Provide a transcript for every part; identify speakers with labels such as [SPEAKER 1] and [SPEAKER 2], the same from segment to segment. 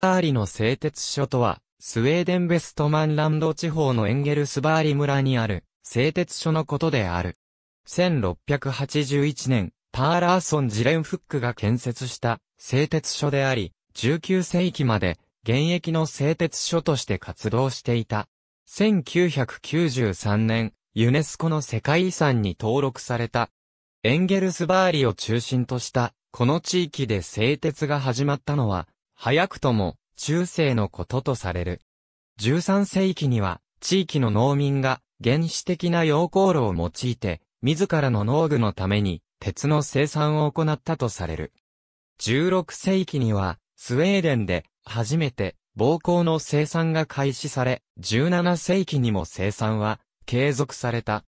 [SPEAKER 1] パーリの製鉄所とは、スウェーデンベストマンランド地方のエンゲルスバーリ村にある製鉄所のことである。1681年、ターラーソン・ジレンフックが建設した製鉄所であり、19世紀まで現役の製鉄所として活動していた。1993年、ユネスコの世界遺産に登録された。エンゲルスバーリを中心とした、この地域で製鉄が始まったのは、早くとも中世のこととされる。13世紀には地域の農民が原始的な溶鉱炉を用いて自らの農具のために鉄の生産を行ったとされる。16世紀にはスウェーデンで初めて暴行の生産が開始され、17世紀にも生産は継続された。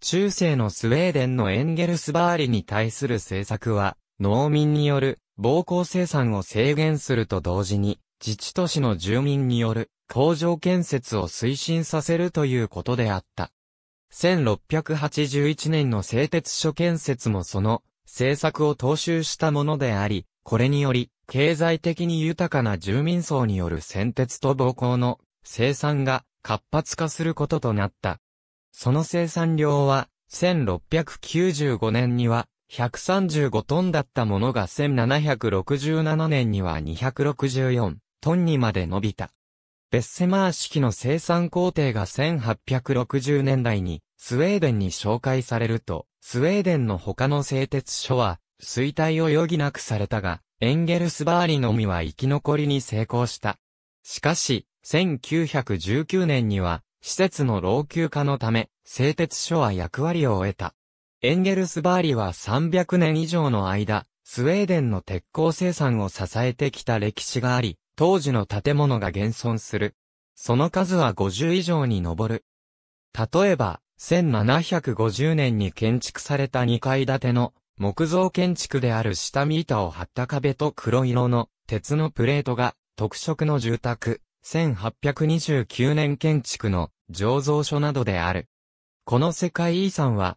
[SPEAKER 1] 中世のスウェーデンのエンゲルスバーリに対する政策は農民による暴行生産を制限すると同時に、自治都市の住民による工場建設を推進させるということであった。1681年の製鉄所建設もその政策を踏襲したものであり、これにより経済的に豊かな住民層による先鉄と暴行の生産が活発化することとなった。その生産量は1695年には135トンだったものが1767年には264トンにまで伸びた。ベッセマー式の生産工程が1860年代にスウェーデンに紹介されると、スウェーデンの他の製鉄所は衰退を余儀なくされたが、エンゲルスバーリのみは生き残りに成功した。しかし、1919年には、施設の老朽化のため、製鉄所は役割を終えた。エンゲルスバーリは300年以上の間、スウェーデンの鉄鋼生産を支えてきた歴史があり、当時の建物が現存する。その数は50以上に上る。例えば、1750年に建築された2階建ての木造建築である下見板を張った壁と黒色の鉄のプレートが特色の住宅、1829年建築の醸造所などである。この世界遺産は